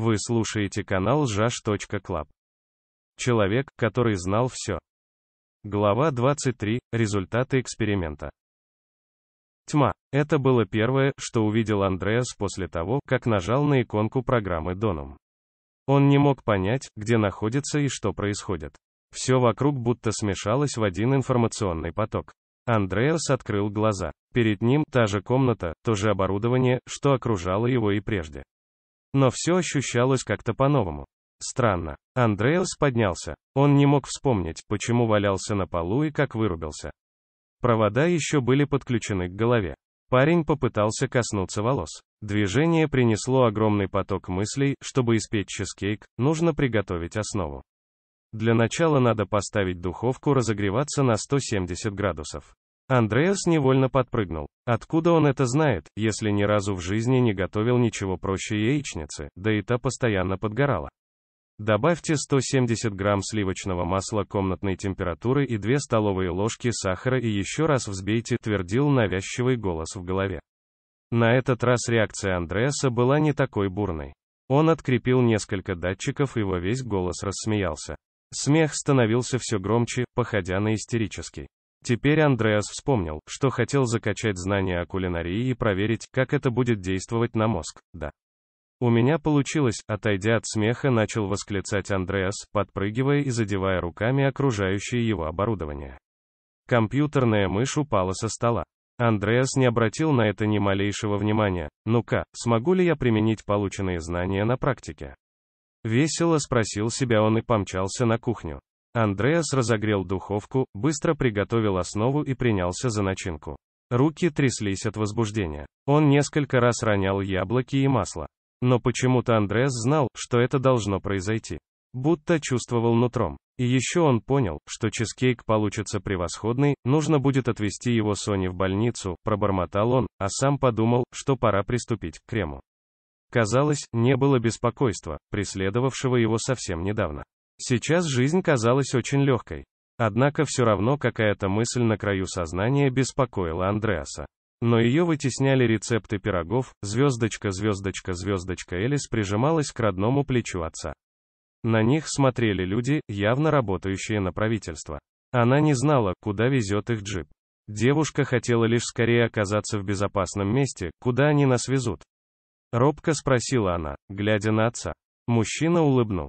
Вы слушаете канал жаш.клаб. Человек, который знал все. Глава 23. Результаты эксперимента. Тьма. Это было первое, что увидел Андреас после того, как нажал на иконку программы Donum. Он не мог понять, где находится и что происходит. Все вокруг будто смешалось в один информационный поток. Андреас открыл глаза. Перед ним та же комната, то же оборудование, что окружало его и прежде. Но все ощущалось как-то по-новому. Странно. Андреас поднялся. Он не мог вспомнить, почему валялся на полу и как вырубился. Провода еще были подключены к голове. Парень попытался коснуться волос. Движение принесло огромный поток мыслей, чтобы испечь чизкейк, нужно приготовить основу. Для начала надо поставить духовку разогреваться на 170 градусов. Андреас невольно подпрыгнул. Откуда он это знает, если ни разу в жизни не готовил ничего проще яичницы, да и та постоянно подгорала? Добавьте 170 грамм сливочного масла комнатной температуры и 2 столовые ложки сахара и еще раз взбейте, твердил навязчивый голос в голове. На этот раз реакция Андреаса была не такой бурной. Он открепил несколько датчиков и во весь голос рассмеялся. Смех становился все громче, походя на истерический. Теперь Андреас вспомнил, что хотел закачать знания о кулинарии и проверить, как это будет действовать на мозг, да. У меня получилось, отойдя от смеха, начал восклицать Андреас, подпрыгивая и задевая руками окружающее его оборудование. Компьютерная мышь упала со стола. Андреас не обратил на это ни малейшего внимания. Ну-ка, смогу ли я применить полученные знания на практике? Весело спросил себя он и помчался на кухню. Андреас разогрел духовку, быстро приготовил основу и принялся за начинку. Руки тряслись от возбуждения. Он несколько раз ронял яблоки и масло. Но почему-то Андреас знал, что это должно произойти. Будто чувствовал нутром. И еще он понял, что чизкейк получится превосходный, нужно будет отвезти его Сони в больницу, пробормотал он, а сам подумал, что пора приступить к крему. Казалось, не было беспокойства, преследовавшего его совсем недавно. Сейчас жизнь казалась очень легкой. Однако все равно какая-то мысль на краю сознания беспокоила Андреаса. Но ее вытесняли рецепты пирогов, звездочка, звездочка, звездочка Элис прижималась к родному плечу отца. На них смотрели люди, явно работающие на правительство. Она не знала, куда везет их джип. Девушка хотела лишь скорее оказаться в безопасном месте, куда они нас везут. Робко спросила она, глядя на отца. Мужчина улыбнул.